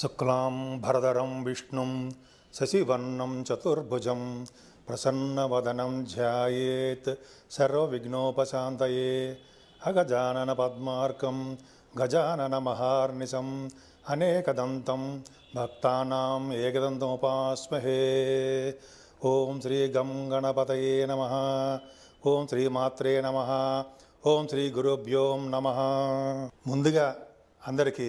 शुक्लां भरदरं विष्णुं शशिवर्णं चतुर्भुजं प्रसन्नवदनं ध्यायेत् सर्वविघ्नोपशान्तये अगजाननपद्मार्कं गजाननमहार्निशम् अनेकदन्तं भक्तानाम् एकदन्तमुपास्महे ॐ गणपतये नमः ॐ श्रीमात्रे नमः ॐ श्रीगुरुभ्यों नमः मुदि अन्दरिकी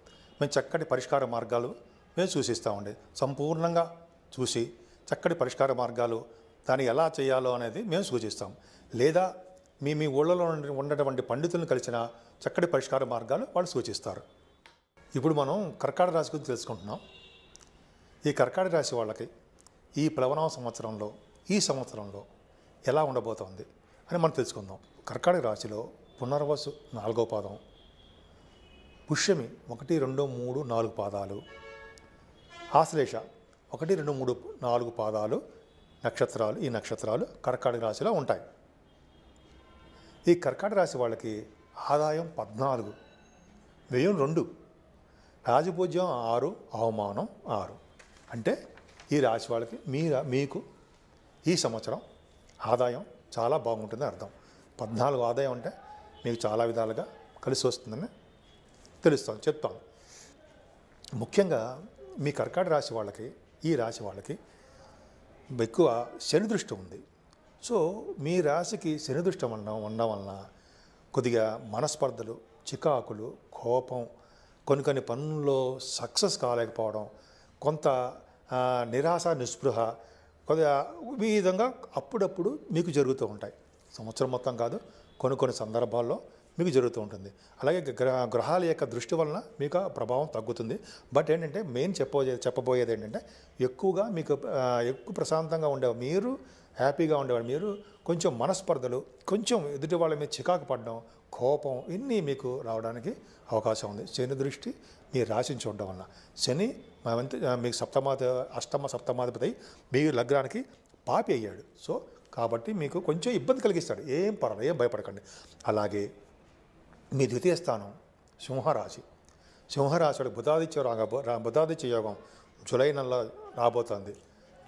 మేము చక్కటి పరిష్కార మార్గాలు మేము చూసిస్తూ ఉండే సంపూర్ణంగా చూసి చక్కటి పరిష్కార మార్గాలు దాన్ని ఎలా చేయాలో అనేది మేము సూచిస్తాం లేదా మీ మీ ఊళ్ళలో ఉండేటువంటి పండితులను కలిసిన చక్కటి పరిష్కార మార్గాలు వాళ్ళు సూచిస్తారు ఇప్పుడు మనం కర్కాట రాశి గురించి తెలుసుకుంటున్నాం ఈ కర్కాట రాశి వాళ్ళకి ఈ ప్లవనవ సంవత్సరంలో ఈ సంవత్సరంలో ఎలా ఉండబోతోంది అని మనం తెలుసుకుందాం కర్కాటక రాశిలో పునర్వసు నాలుగో పాదం పుష్యమి ఒకటి రెండు మూడు నాలుగు పాదాలు ఆశ్లేష ఒకటి రెండు మూడు నాలుగు పాదాలు నక్షత్రాలు ఈ నక్షత్రాలు కర్కాటక రాశిలో ఉంటాయి ఈ కర్కాటక రాశి వాళ్ళకి ఆదాయం పద్నాలుగు వ్యయం రెండు రాజపూజ్యం ఆరు అవమానం ఆరు అంటే ఈ రాశి వాళ్ళకి మీ మీకు ఈ సంవత్సరం ఆదాయం చాలా బాగుంటుంది అర్థం పద్నాలుగు ఆదాయం అంటే మీకు చాలా విధాలుగా కలిసి వస్తుందని తెలుస్తాం చెప్తాం ముఖ్యంగా మీ కర్కాట రాశి వాళ్ళకి ఈ రాశి వాళ్ళకి ఎక్కువ శని దృష్టి ఉంది సో మీ రాశికి శని దృష్టి ఉండడం ఉండడం వలన కొద్దిగా మనస్పర్ధలు చికాకులు కోపం కొన్ని కొన్ని పనుల్లో సక్సెస్ కాలేకపోవడం కొంత నిరాశ నిస్పృహ కొద్దిగా ఈ విధంగా అప్పుడప్పుడు మీకు జరుగుతూ ఉంటాయి సంవత్సరం మొత్తం కాదు కొన్ని కొన్ని సందర్భాల్లో మీకు జరుగుతూ ఉంటుంది అలాగే గ్రహాల యొక్క దృష్టి వలన మీకు ప్రభావం తగ్గుతుంది బట్ ఏంటంటే మెయిన్ చెప్పబోయే చెప్పబోయేది ఏంటంటే ఎక్కువగా మీకు ఎక్కువ ప్రశాంతంగా ఉండే మీరు హ్యాపీగా ఉండేవాడు మీరు కొంచెం మనస్పర్ధలు కొంచెం ఎదుటి వాళ్ళ మీద చికాకు పడడం కోపం ఇన్ని మీకు రావడానికి అవకాశం ఉంది శని దృష్టి మీరు రాశించి ఉండడం వల్ల శని మీకు సప్తమాధి అష్టమ సప్తమాధిపతి మీ లగ్నానికి పాపి అయ్యాడు సో కాబట్టి మీకు కొంచెం ఇబ్బంది కలిగిస్తాడు ఏం పర్వాలేదు ఏం భయపడకండి అలాగే మీ ద్వితీయ స్థానం సింహరాశి సింహరాశిలో బుధాదిత్య రాగా బుధాదిత్య యోగం జులై నెలలో రాబోతుంది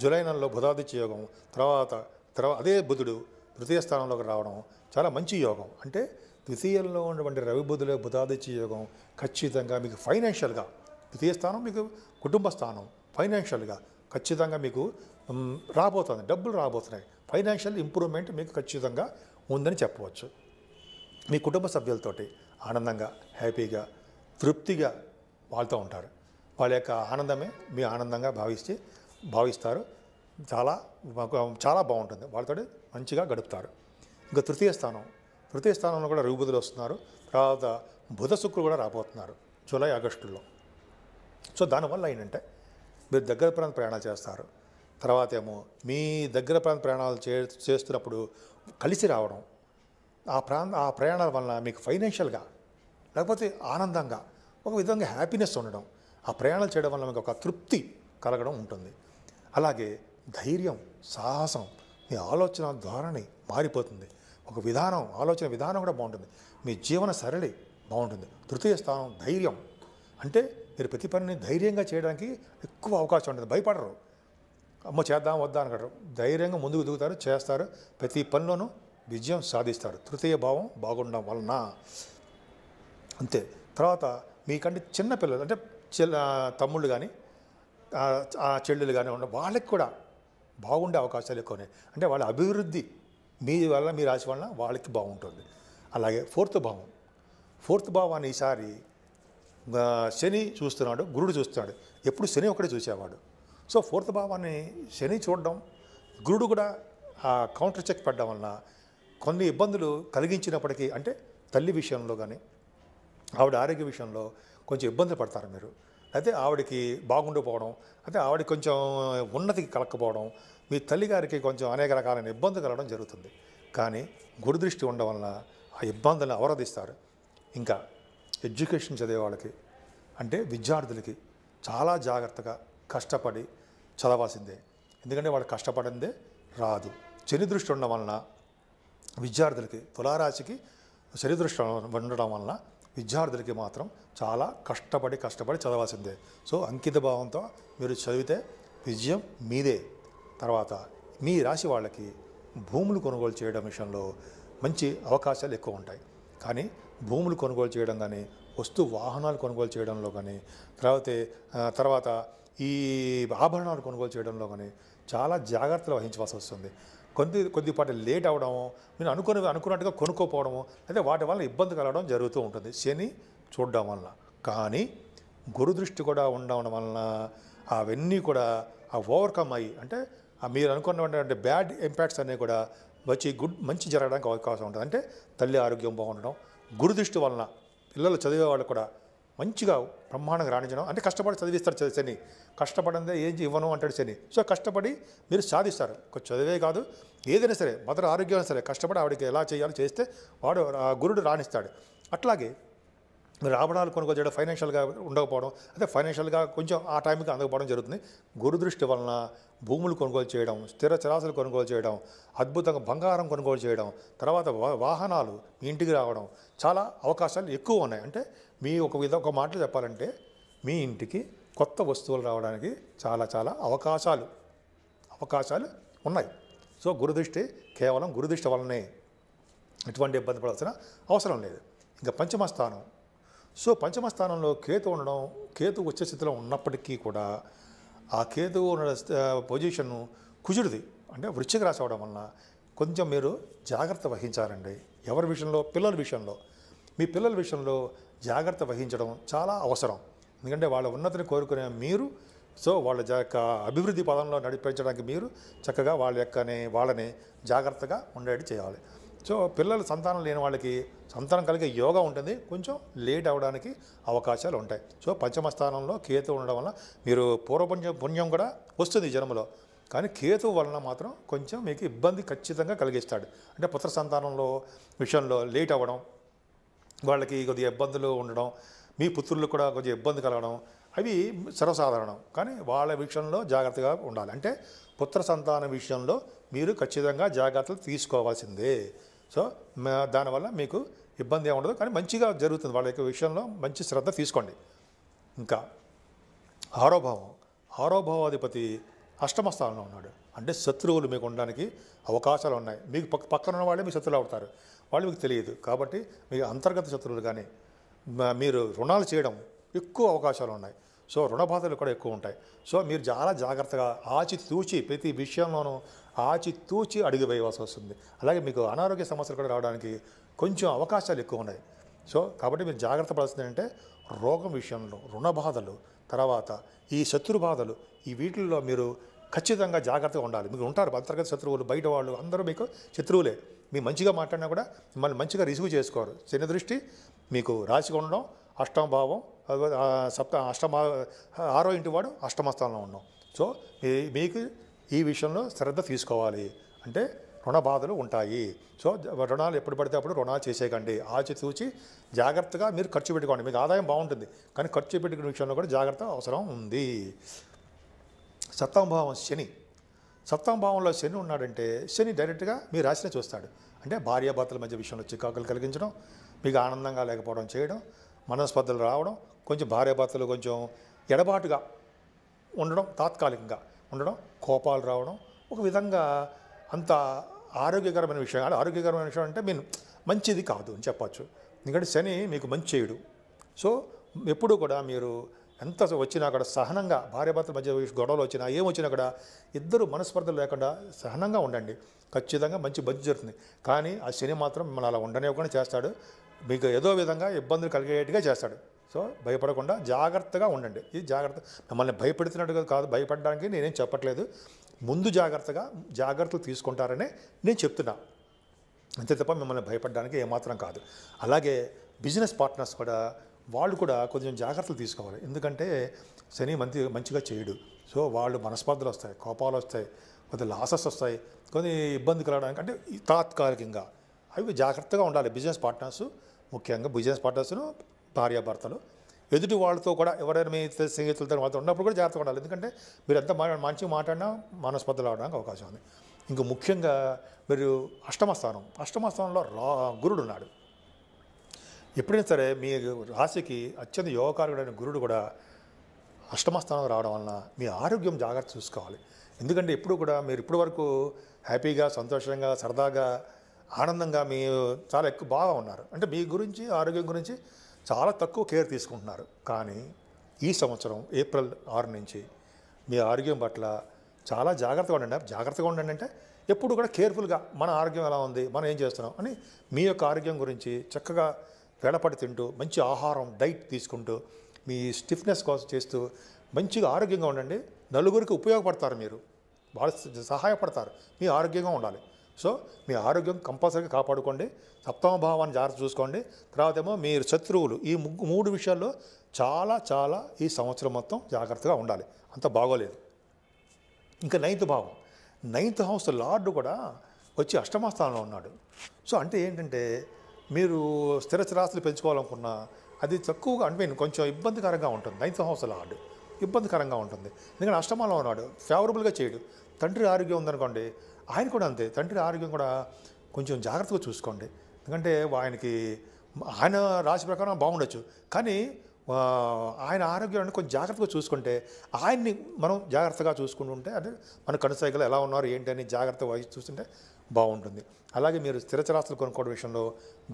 జులై నెలలో బుధాదిత్య యోగం తర్వాత తర్వాత అదే బుధుడు తృతీయ స్థానంలోకి రావడం చాలా మంచి యోగం అంటే ద్వితీయంలో ఉన్నటువంటి రవి బుధులే బుధాదిత్య యోగం ఖచ్చితంగా మీకు ఫైనాన్షియల్గా ద్వితీయ స్థానం మీకు కుటుంబ స్థానం ఫైనాన్షియల్గా ఖచ్చితంగా మీకు రాబోతుంది డబ్బులు రాబోతున్నాయి ఫైనాన్షియల్ ఇంప్రూవ్మెంట్ మీకు ఖచ్చితంగా ఉందని చెప్పవచ్చు మీ కుటుంబ సభ్యులతోటి ఆనందంగా హ్యాపీగా తృప్తిగా వాళ్ళతో ఉంటారు వాళ్ళ యొక్క ఆనందమే మీ ఆనందంగా భావిస్తే భావిస్తారు చాలా చాలా బాగుంటుంది వాళ్ళతో మంచిగా గడుపుతారు ఇంకా తృతీయ స్థానం తృతీయ స్థానంలో కూడా రఘుబుధులు వస్తున్నారు తర్వాత బుధ శుక్రుడు కూడా రాబోతున్నారు జూలై ఆగస్టులో సో దానివల్ల ఏంటంటే మీరు దగ్గర ప్రాంత ప్రయాణాలు చేస్తారు తర్వాత ఏమో మీ దగ్గర ప్రాంత ప్రయాణాలు చే చేస్తున్నప్పుడు కలిసి రావడం ఆ ప్రా ఆ ప్రయాణాల వలన మీకు ఫైనాన్షియల్గా లేకపోతే ఆనందంగా ఒక విధంగా హ్యాపీనెస్ ఉండడం ఆ ప్రయాణాలు చేయడం వల్ల మీకు ఒక తృప్తి కలగడం ఉంటుంది అలాగే ధైర్యం సాహసం మీ ఆలోచన ధోరణి మారిపోతుంది ఒక విధానం ఆలోచన విధానం కూడా బాగుంటుంది మీ జీవన సరళి బాగుంటుంది తృతీయ స్థానం ధైర్యం అంటే మీరు ప్రతి పనిని ధైర్యంగా చేయడానికి ఎక్కువ అవకాశం ఉంటుంది భయపడరు అమ్మ చేద్దాం వద్దా అనగడరు ధైర్యంగా ముందుకు దిగుతారు చేస్తారు ప్రతి పనిలోనూ విజయం సాధిస్తారు తృతీయ భావం బాగుండడం వలన అంతే తర్వాత మీకంటే చిన్నపిల్లలు అంటే చెల్ల తమ్ముళ్ళు కానీ ఆ చెల్లెలు కానీ ఉండడం వాళ్ళకి కూడా బాగుండే అవకాశాలు ఎక్కువనే అంటే వాళ్ళ అభివృద్ధి మీ వల్ల మీ రాశి వలన వాళ్ళకి బాగుంటుంది అలాగే ఫోర్త్ భావం ఫోర్త్ భావాన్ని ఈసారి శని చూస్తున్నాడు గురుడు చూస్తున్నాడు ఎప్పుడు శని ఒకటే చూసేవాడు సో ఫోర్త్ భావాన్ని శని చూడడం గురుడు కూడా కౌంటర్ చెక్ పడ్డం వలన కొన్ని ఇబ్బందులు కలిగించినప్పటికీ అంటే తల్లి విషయంలో కానీ ఆవిడ ఆరోగ్య విషయంలో కొంచెం ఇబ్బంది పడతారు మీరు అయితే ఆవిడకి బాగుండకపోవడం అయితే ఆవిడ కొంచెం ఉన్నతికి కలక్కపోవడం మీ తల్లిగారికి కొంచెం అనేక రకాలైన ఇబ్బందులు కలగడం జరుగుతుంది కానీ గురుదృష్టి ఉండడం వలన ఆ ఇబ్బందులను అవరోధిస్తారు ఇంకా ఎడ్యుకేషన్ చదివే వాళ్ళకి అంటే విద్యార్థులకి చాలా జాగ్రత్తగా కష్టపడి చదవాల్సిందే ఎందుకంటే వాళ్ళు కష్టపడిందే రాదు చని దృష్టి ఉండడం వలన విద్యార్థులకి తులారాశికి శరీదృష్టం ఉండడం వలన విద్యార్థులకి మాత్రం చాలా కష్టపడి కష్టపడి చదవాల్సిందే సో అంకిత భావంతో మీరు చదివితే విజయం మీదే తర్వాత మీ రాశి వాళ్ళకి భూములు కొనుగోలు చేయడం విషయంలో మంచి అవకాశాలు ఎక్కువ ఉంటాయి కానీ భూములు కొనుగోలు చేయడం కానీ వస్తు వాహనాలు కొనుగోలు చేయడంలో కానీ తర్వాత తర్వాత ఈ ఆభరణాలు కొనుగోలు చేయడంలో కానీ చాలా జాగ్రత్తలు వహించవలసి వస్తుంది కొద్ది కొద్దిపాటి లేట్ అవ్వడము మీరు అనుకుని అనుకున్నట్టుగా కొనుక్కోపోవడము అయితే వాటి వల్ల ఇబ్బంది కలగడం జరుగుతూ ఉంటుంది శని చూడడం వలన కానీ గురుదృష్టి కూడా ఉండడం వలన అవన్నీ కూడా ఆ ఓవర్కమ్ అయ్యి అంటే మీరు అనుకున్నటువంటి బ్యాడ్ ఇంపాక్ట్స్ అనేవి కూడా వచ్చి గుడ్ మంచి జరగడానికి అవకాశం ఉంటుంది అంటే తల్లి ఆరోగ్యం బాగుండడం గురుదృష్టి వలన పిల్లలు చదివే వాళ్ళు కూడా మంచిగా బ్రహ్మాండంగా రాణించడం అంటే కష్టపడి చదివిస్తారు చదివి శని కష్టపడిందే ఏం ఇవ్వను అంటాడు శని సో కష్టపడి మీరు సాధిస్తారు చదివే కాదు ఏదైనా సరే మొదటి ఆరోగ్యం సరే కష్టపడి ఆవిడకి ఎలా చేయాలో చేస్తే వాడు గురుడు రాణిస్తాడు అట్లాగే రాబడాలు కొనుగోలు చేయడం ఫైనాన్షియల్గా ఉండకపోవడం అదే ఫైనాన్షియల్గా కొంచెం ఆ టైంకి అందకపోవడం జరుగుతుంది గురుదృష్టి వలన భూములు కొనుగోలు చేయడం స్థిర చరాసులు కొనుగోలు చేయడం అద్భుతంగా బంగారం కొనుగోలు చేయడం తర్వాత వాహనాలు మీ ఇంటికి రావడం చాలా అవకాశాలు ఎక్కువ ఉన్నాయి అంటే మీ ఒక విధ ఒక మాటలు చెప్పాలంటే మీ ఇంటికి కొత్త వస్తువులు రావడానికి చాలా చాలా అవకాశాలు అవకాశాలు ఉన్నాయి సో గురుదృష్టి కేవలం గురుదృష్టి వలనే ఎటువంటి ఇబ్బంది పడాల్సిన అవసరం లేదు ఇంకా పంచమ స్థానం సో పంచమ స్థానంలో కేతు ఉండడం కేతు వచ్చే స్థితిలో ఉన్నప్పటికీ కూడా ఆ కేతు ఉన్న పొజిషన్ను కుజుడిది అంటే వృశ్చిక రాశి అవడం వలన కొంచెం మీరు జాగ్రత్త వహించాలండి ఎవరి విషయంలో పిల్లల విషయంలో మీ పిల్లల విషయంలో జాగ్రత్త వహించడం చాలా అవసరం ఎందుకంటే వాళ్ళ ఉన్నతిని కోరుకునే మీరు సో వాళ్ళ యొక్క అభివృద్ధి పదంలో నడిపించడానికి మీరు చక్కగా వాళ్ళ యొక్కనే వాళ్ళని జాగ్రత్తగా ఉండేటి చేయాలి సో పిల్లలు సంతానం లేని వాళ్ళకి సంతానం కలిగే యోగా ఉంటుంది కొంచెం లేట్ అవ్వడానికి అవకాశాలు ఉంటాయి సో పంచమ స్థానంలో కేతు ఉండడం వల్ల మీరు పూర్వపుణ్యం పుణ్యం కూడా వస్తుంది జన్మలో కానీ కేతు వలన మాత్రం కొంచెం మీకు ఇబ్బంది ఖచ్చితంగా కలిగిస్తాడు అంటే పుత్ర సంతానంలో విషయంలో లేట్ అవ్వడం వాళ్ళకి కొద్దిగా ఇబ్బందులు ఉండడం మీ పుత్రులకు కూడా కొంచెం ఇబ్బంది కలగడం అవి సర్వసాధారణం కానీ వాళ్ళ విషయంలో జాగ్రత్తగా ఉండాలి అంటే పుత్ర సంతానం విషయంలో మీరు ఖచ్చితంగా జాగ్రత్తలు తీసుకోవాల్సిందే సో దానివల్ల మీకు ఇబ్బంది ఏమి ఉండదు కానీ మంచిగా జరుగుతుంది వాళ్ళ యొక్క విషయంలో మంచి శ్రద్ధ తీసుకోండి ఇంకా ఆరోభావం ఆరోభావాధిపతి అష్టమ స్థానంలో ఉన్నాడు అంటే శత్రువులు మీకు ఉండడానికి అవకాశాలు ఉన్నాయి మీకు పక్క పక్కన ఉన్న వాళ్ళే మీ శత్రువులు అవుతారు వాళ్ళు మీకు తెలియదు కాబట్టి మీ అంతర్గత శత్రువులు కానీ మీరు రుణాలు చేయడం ఎక్కువ అవకాశాలు ఉన్నాయి సో రుణ బాధలు కూడా ఎక్కువ ఉంటాయి సో మీరు చాలా జాగ్రత్తగా ఆచి తూచి ప్రతి విషయంలోనూ ఆచితూచి అడుగు వేయవలసి వస్తుంది అలాగే మీకు అనారోగ్య సమస్యలు కూడా రావడానికి కొంచెం అవకాశాలు ఎక్కువ ఉన్నాయి సో కాబట్టి మీరు జాగ్రత్త పడాల్సింది అంటే రోగం విషయంలో రుణ బాధలు తర్వాత ఈ శత్రు బాధలు ఈ వీటిల్లో మీరు ఖచ్చితంగా జాగ్రత్తగా ఉండాలి మీకు ఉంటారు అంతర్గత శత్రువులు బయట వాళ్ళు అందరూ మీకు శత్రువులే మీ మంచిగా మాట్లాడినా కూడా మిమ్మల్ని మంచిగా రిసీవ్ చేసుకోరు శని దృష్టి మీకు రాశిగా ఉండడం అష్టమభావం సప్త అష్టమ ఆరో ఇంటి వాడు అష్టమస్థానంలో ఉండడం సో మీకు ఈ విషయంలో శ్రద్ధ తీసుకోవాలి అంటే రుణ బాధలు ఉంటాయి సో రుణాలు ఎప్పుడు పడితే అప్పుడు రుణాలు చేసేయకండి ఆచితూచి జాగ్రత్తగా మీరు ఖర్చు పెట్టుకోండి మీకు ఆదాయం బాగుంటుంది కానీ ఖర్చు పెట్టుకునే విషయంలో కూడా జాగ్రత్త అవసరం ఉంది సప్తంభావం శని సప్తంభావంలో శని ఉన్నాడంటే శని డైరెక్ట్గా మీ రాశిని చూస్తాడు అంటే భార్యాభర్తల మధ్య విషయంలో చిక్కాకులు కలిగించడం మీకు ఆనందంగా లేకపోవడం చేయడం మనస్పర్ధలు రావడం కొంచెం భార్యాభర్తలు కొంచెం ఎడబాటుగా ఉండడం తాత్కాలికంగా ఉండడం కోపాలు రావడం ఒక విధంగా అంత ఆరోగ్యకరమైన విషయాలు ఆరోగ్యకరమైన విషయం అంటే మీన్ మంచిది కాదు అని చెప్పచ్చు ఎందుకంటే శని మీకు మంచి చేయడు సో ఎప్పుడు కూడా మీరు ఎంత వచ్చినా అక్కడ సహనంగా భార్యాభర్తల మధ్య గొడవలు వచ్చినా ఏం వచ్చినా కూడా ఇద్దరు మనస్పర్ధలు లేకుండా సహనంగా ఉండండి ఖచ్చితంగా మంచి మంచి జరుగుతుంది కానీ ఆ శని మాత్రం మిమ్మల్ని అలా ఉండనివ్వకుండా చేస్తాడు మీకు ఏదో విధంగా ఇబ్బందులు కలిగేట్టుగా చేస్తాడు సో భయపడకుండా జాగ్రత్తగా ఉండండి ఇది జాగ్రత్త మిమ్మల్ని భయపెడుతున్నట్టుగా కాదు భయపడడానికి నేనేం చెప్పట్లేదు ముందు జాగ్రత్తగా జాగ్రత్తలు తీసుకుంటారనే నేను చెప్తున్నా అంతే తప్ప మిమ్మల్ని భయపడడానికి ఏమాత్రం కాదు అలాగే బిజినెస్ పార్ట్నర్స్ కూడా వాళ్ళు కూడా కొంచెం జాగ్రత్తలు తీసుకోవాలి ఎందుకంటే శని మంచి మంచిగా చేయడు సో వాళ్ళు మనస్పర్ధలు వస్తాయి కోపాలు వస్తాయి కొద్ది లాసెస్ వస్తాయి కొన్ని ఇబ్బంది కలగడానికి అంటే తాత్కాలికంగా అవి జాగ్రత్తగా ఉండాలి బిజినెస్ పార్ట్నర్స్ ముఖ్యంగా బిజినెస్ పార్ట్నర్స్ను భార్యాభర్తలు ఎదుటి వాళ్ళతో కూడా ఎవరైనా మీ స్నేహితులతో వాళ్ళతో ఉన్నప్పుడు కూడా జాగ్రత్తగా ఉండాలి ఎందుకంటే మీరు ఎంత మా మంచిగా మాట్లాడినా మనస్పర్ధలు అవడానికి అవకాశం ఉంది ఇంకా ముఖ్యంగా మీరు అష్టమస్థానం అష్టమస్థానంలో రా గురుడు ఉన్నాడు ఎప్పుడైనా సరే మీ రాశికి అత్యంత యోగకారుడైన గురుడు కూడా అష్టమస్థానం రావడం వలన మీ ఆరోగ్యం జాగ్రత్త చూసుకోవాలి ఎందుకంటే ఎప్పుడు కూడా మీరు ఇప్పటి వరకు హ్యాపీగా సంతోషంగా సరదాగా ఆనందంగా మీ చాలా ఎక్కువ బాగా ఉన్నారు అంటే మీ గురించి ఆరోగ్యం గురించి చాలా తక్కువ కేర్ తీసుకుంటున్నారు కానీ ఈ సంవత్సరం ఏప్రిల్ ఆరు నుంచి మీ ఆరోగ్యం పట్ల చాలా జాగ్రత్తగా ఉండండి జాగ్రత్తగా ఉండండి అంటే ఎప్పుడు కూడా కేర్ఫుల్గా మన ఆరోగ్యం ఎలా ఉంది మనం ఏం చేస్తున్నాం అని మీ యొక్క ఆరోగ్యం గురించి చక్కగా వేళపడి తింటూ మంచి ఆహారం డైట్ తీసుకుంటూ మీ స్టిఫ్నెస్ కోసం చేస్తూ మంచిగా ఆరోగ్యంగా ఉండండి నలుగురికి ఉపయోగపడతారు మీరు వాళ్ళు సహాయపడతారు మీ ఆరోగ్యంగా ఉండాలి సో మీ ఆరోగ్యం కంపల్సరీగా కాపాడుకోండి సప్తమ భావాన్ని జాగ్రత్త చూసుకోండి తర్వాత ఏమో మీరు శత్రువులు ఈ ముగ్గు మూడు విషయాల్లో చాలా చాలా ఈ సంవత్సరం మొత్తం జాగ్రత్తగా ఉండాలి అంత బాగోలేదు ఇంకా నైన్త్ భావం నైన్త్ హౌస్ లార్డు కూడా వచ్చి అష్టమ స్థానంలో ఉన్నాడు సో అంటే ఏంటంటే మీరు స్థిర స్థిరాస్తులు పెంచుకోవాలనుకున్నా అది తక్కువగా అంటే కొంచెం ఇబ్బందికరంగా ఉంటుంది నైన్త్ హౌస్ లార్డు ఇబ్బందికరంగా ఉంటుంది ఎందుకంటే అష్టమాలో ఉన్నాడు ఫేవరబుల్గా చేయడు తండ్రి ఆరోగ్యం ఉందనుకోండి ఆయన కూడా అంతే తండ్రి ఆరోగ్యం కూడా కొంచెం జాగ్రత్తగా చూసుకోండి ఎందుకంటే ఆయనకి ఆయన రాశి ప్రకారం బాగుండొచ్చు కానీ ఆయన ఆరోగ్యాన్ని కొంచెం జాగ్రత్తగా చూసుకుంటే ఆయన్ని మనం జాగ్రత్తగా చూసుకుంటుంటే అంటే మన కనుసైకలు ఎలా ఉన్నారు ఏంటి అని జాగ్రత్త వహించి చూస్తుంటే బాగుంటుంది అలాగే మీరు స్థిరచరాస్తులు కొనుక్కోవడం విషయంలో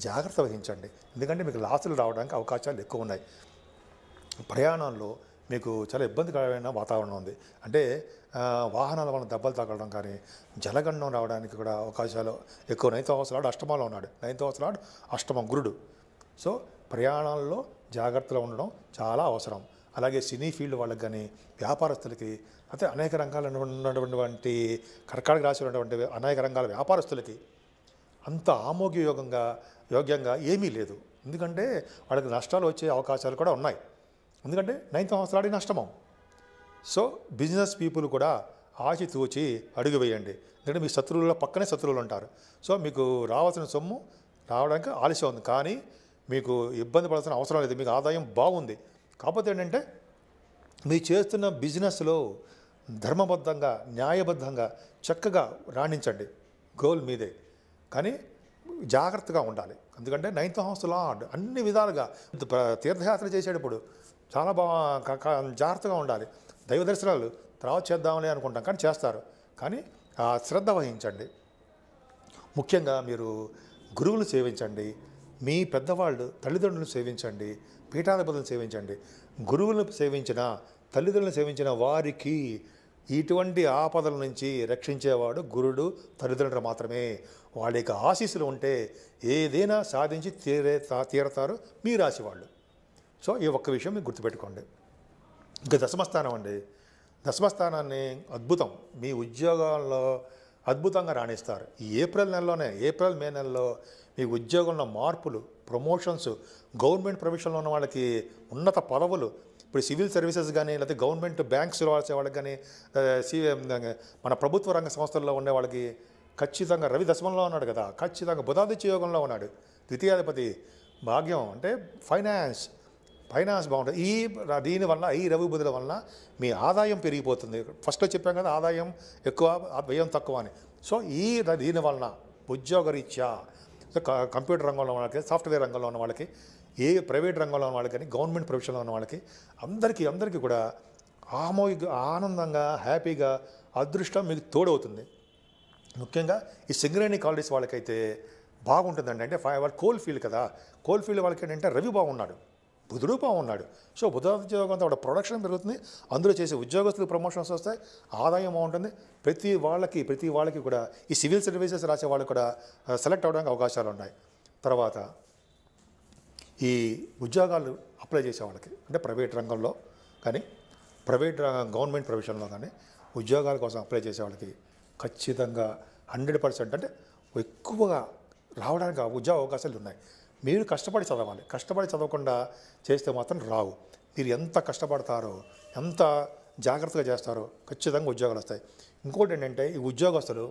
జాగ్రత్త వహించండి ఎందుకంటే మీకు లాసులు రావడానికి అవకాశాలు ఎక్కువ ఉన్నాయి ప్రయాణంలో మీకు చాలా ఇబ్బందికరమైన వాతావరణం ఉంది అంటే వాహనాల వలన దెబ్బలు తగలడం కానీ జలగండం రావడానికి కూడా అవకాశాలు ఎక్కువ నైన్త్ హౌస్ లాడు అష్టమంలో ఉన్నాడు నైన్త్ హౌస్ లాడు అష్టమం గురుడు సో ప్రయాణాల్లో జాగ్రత్తలో ఉండడం చాలా అవసరం అలాగే సినీ ఫీల్డ్ వాళ్ళకి కానీ వ్యాపారస్తులకి అయితే అనేక రంగాల ఉన్నటువంటి కర్కాటక రాశి ఉన్నటువంటి అనేక రంగాల వ్యాపారస్తులకి అంత ఆమోగ్యయోగంగా యోగ్యంగా ఏమీ లేదు ఎందుకంటే వాళ్ళకి నష్టాలు వచ్చే అవకాశాలు కూడా ఉన్నాయి ఎందుకంటే నైన్త్ హౌస్ రాడి సో బిజినెస్ పీపుల్ కూడా ఆచితూచి అడుగు వేయండి ఎందుకంటే మీ శత్రువుల పక్కనే శత్రువులు ఉంటారు సో మీకు రావాల్సిన సొమ్ము రావడానికి ఆలస్యం ఉంది కానీ మీకు ఇబ్బంది పడాల్సిన అవసరం లేదు మీకు ఆదాయం బాగుంది కాకపోతే ఏంటంటే మీరు చేస్తున్న బిజినెస్లో ధర్మబద్ధంగా న్యాయబద్ధంగా చక్కగా రాణించండి గోల్ మీదే కానీ జాగ్రత్తగా ఉండాలి ఎందుకంటే నైన్త్ హౌస్ లాడ్ అన్ని విధాలుగా తీర్థయాత్ర చేసేటప్పుడు చాలా బాగా జాగ్రత్తగా ఉండాలి దైవ దర్శనాలు తర్వాత చేద్దామని అనుకుంటాం కానీ చేస్తారు కానీ ఆ శ్రద్ధ వహించండి ముఖ్యంగా మీరు గురువులు సేవించండి మీ పెద్దవాళ్ళు తల్లిదండ్రులను సేవించండి పీఠాధిపతులను సేవించండి గురువులను సేవించిన తల్లిదండ్రులను సేవించిన వారికి ఇటువంటి ఆపదల నుంచి రక్షించేవాడు గురుడు తల్లిదండ్రులు మాత్రమే వాళ్ళ యొక్క ఆశీస్సులు ఉంటే ఏదైనా సాధించి తీరే తీరతారు మీ రాసివాళ్ళు సో ఈ ఒక్క విషయం మీకు గుర్తుపెట్టుకోండి ఇంకా దశమస్థానం అండి దశమస్థానాన్ని అద్భుతం మీ ఉద్యోగాల్లో అద్భుతంగా రాణిస్తారు ఈ ఏప్రిల్ నెలలోనే ఏప్రిల్ మే నెలలో మీ ఉద్యోగంలో మార్పులు ప్రమోషన్స్ గవర్నమెంట్ ప్రొఫెషన్లో ఉన్న వాళ్ళకి ఉన్నత పదవులు ఇప్పుడు సివిల్ సర్వీసెస్ కానీ లేకపోతే గవర్నమెంట్ బ్యాంక్స్లో వాల్సే వాళ్ళకి కానీ మన ప్రభుత్వ రంగ సంస్థల్లో ఉండే వాళ్ళకి ఖచ్చితంగా రవి దశమంలో ఉన్నాడు కదా ఖచ్చితంగా బుధాదిత్య యోగంలో ఉన్నాడు ద్వితీయాధిపతి భాగ్యం అంటే ఫైనాన్స్ ఫైనాన్స్ బాగుంటుంది ఈ దీనివల్ల ఈ బదుల వల్ల మీ ఆదాయం పెరిగిపోతుంది ఫస్ట్లో చెప్పాం కదా ఆదాయం ఎక్కువ వ్యయం తక్కువ అని సో ఈ దీని వలన ఉద్యోగరీత్యా రీత్యా కంప్యూటర్ రంగంలో ఉన్న వాళ్ళకి సాఫ్ట్వేర్ రంగంలో ఉన్న వాళ్ళకి ఏ ప్రైవేట్ రంగంలో ఉన్న వాళ్ళకి కానీ గవర్నమెంట్ ప్రొఫెషన్లో ఉన్న వాళ్ళకి అందరికీ అందరికీ కూడా ఆమోయ ఆనందంగా హ్యాపీగా అదృష్టం మీకు తోడవుతుంది ముఖ్యంగా ఈ సింగరేణి కాలేజ్ వాళ్ళకైతే బాగుంటుందండి అంటే వాళ్ళు కోల్ ఫీల్డ్ కదా కోల్ ఫీల్డ్ వాళ్ళకి ఏంటంటే రవి బాగున్నాడు బుధుడు ఉన్నాడు సో అంతా వాళ్ళ ప్రొడక్షన్ పెరుగుతుంది అందులో చేసే ఉద్యోగస్తులకు ప్రమోషన్స్ వస్తాయి ఆదాయం బాగుంటుంది ప్రతి వాళ్ళకి ప్రతి వాళ్ళకి కూడా ఈ సివిల్ సర్వీసెస్ రాసే వాళ్ళకి కూడా సెలెక్ట్ అవడానికి అవకాశాలు ఉన్నాయి తర్వాత ఈ ఉద్యోగాలు అప్లై చేసే వాళ్ళకి అంటే ప్రైవేట్ రంగంలో కానీ ప్రైవేట్ గవర్నమెంట్ ప్రొఫెషన్లో కానీ ఉద్యోగాల కోసం అప్లై చేసే వాళ్ళకి ఖచ్చితంగా హండ్రెడ్ పర్సెంట్ అంటే ఎక్కువగా రావడానికి ఉద్యోగ అవకాశాలు ఉన్నాయి మీరు కష్టపడి చదవాలి కష్టపడి చదవకుండా చేస్తే మాత్రం రావు మీరు ఎంత కష్టపడతారో ఎంత జాగ్రత్తగా చేస్తారో ఖచ్చితంగా ఉద్యోగాలు వస్తాయి ఇంకోటి ఏంటంటే ఈ ఉద్యోగస్తులు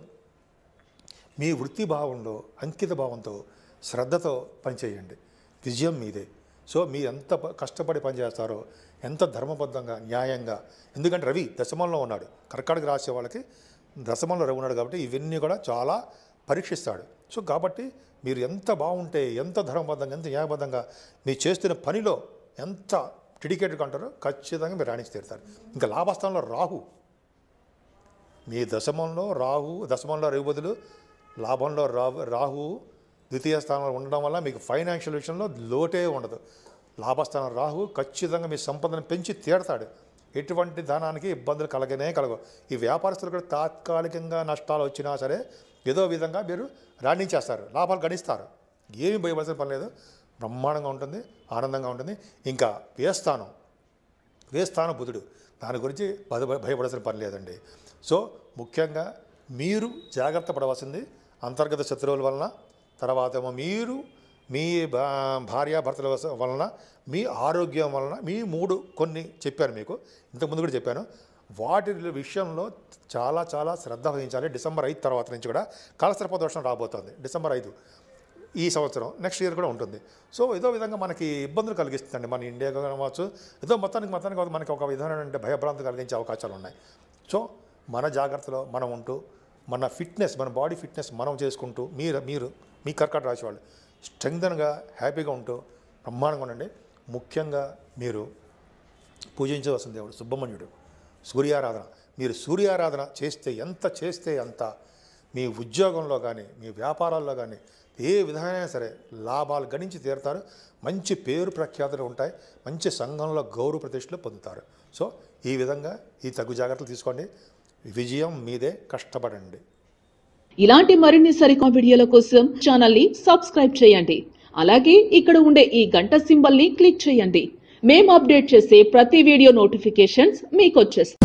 మీ వృత్తి భావంలో అంకిత భావంతో శ్రద్ధతో పనిచేయండి విజయం మీదే సో మీరు ఎంత కష్టపడి పనిచేస్తారో ఎంత ధర్మబద్ధంగా న్యాయంగా ఎందుకంటే రవి దశమంలో ఉన్నాడు కర్కాటక రాసే వాళ్ళకి దశమంలో రవి ఉన్నాడు కాబట్టి ఇవన్నీ కూడా చాలా పరీక్షిస్తాడు సో కాబట్టి మీరు ఎంత బాగుంటే ఎంత ధర్మబద్ధంగా ఎంత న్యాయబద్ధంగా మీరు చేస్తున్న పనిలో ఎంత డెడికేటెడ్గా ఉంటారో ఖచ్చితంగా మీరు రాణించి తీరుతారు ఇంకా లాభస్థానంలో రాహు మీ దశమంలో రాహు దశమంలో రవిబదులు లాభంలో రాహు ద్వితీయ స్థానంలో ఉండడం వల్ల మీకు ఫైనాన్షియల్ విషయంలో లోటే ఉండదు లాభస్థానం రాహు ఖచ్చితంగా మీ సంపదను పెంచి తీరతాడు ఎటువంటి ధనానికి ఇబ్బందులు కలగనే కలగవు ఈ వ్యాపారస్తులు కూడా తాత్కాలికంగా నష్టాలు వచ్చినా సరే ఏదో విధంగా మీరు రాణించేస్తారు లాభాలు గణిస్తారు ఏమి భయపడాల్సిన పని లేదు బ్రహ్మాండంగా ఉంటుంది ఆనందంగా ఉంటుంది ఇంకా వ్యయస్థానం వ్యయస్థానం బుధుడు దాని గురించి భయ భయపడాల్సిన పని లేదండి సో ముఖ్యంగా మీరు జాగ్రత్త పడవలసింది అంతర్గత శత్రువుల వలన తర్వాత మీరు మీ భార్యాభర్తల వలన మీ ఆరోగ్యం వలన మీ మూడు కొన్ని చెప్పాను మీకు ఇంతకుముందు కూడా చెప్పాను వాటి విషయంలో చాలా చాలా శ్రద్ధ వహించాలి డిసెంబర్ ఐదు తర్వాత నుంచి కూడా కాలసర్ప దోషం రాబోతుంది డిసెంబర్ ఐదు ఈ సంవత్సరం నెక్స్ట్ ఇయర్ కూడా ఉంటుంది సో ఏదో విధంగా మనకి ఇబ్బందులు కలిగిస్తుందండి మన ఇండియా కావచ్చు ఏదో మొత్తానికి మొత్తానికి మనకి ఒక విధమైన భయభ్రాంతి కలిగించే అవకాశాలు ఉన్నాయి సో మన జాగ్రత్తలో మనం ఉంటూ మన ఫిట్నెస్ మన బాడీ ఫిట్నెస్ మనం చేసుకుంటూ మీరు మీరు మీ కర్కాట రాసి వాళ్ళు స్ట్రెంగ్దన్గా హ్యాపీగా ఉంటూ బ్రహ్మాండంగా ఉండండి ముఖ్యంగా మీరు పూజించవలసిన దేవుడు సుబ్రహ్మణ్యుడు సూర్యారాధన మీరు సూర్యారాధన చేస్తే ఎంత చేస్తే అంత మీ ఉద్యోగంలో కానీ మీ వ్యాపారాల్లో కానీ ఏ విధమైన సరే లాభాలు గణించి తీరుతారు మంచి పేరు ప్రఖ్యాతులు ఉంటాయి మంచి సంఘంలో గౌరవ ప్రతిష్టలు పొందుతారు సో ఈ విధంగా ఈ తగు జాగ్రత్తలు తీసుకోండి విజయం మీదే కష్టపడండి ఇలాంటి మరిన్ని సరికొత్త వీడియోల కోసం ఛానల్ని సబ్స్క్రైబ్ చేయండి అలాగే ఇక్కడ ఉండే ఈ గంట సింబల్ని క్లిక్ చేయండి మేము అప్డేట్ చేసే ప్రతి వీడియో నోటిఫికేషన్స్ మీకు వచ్చేస్తాయి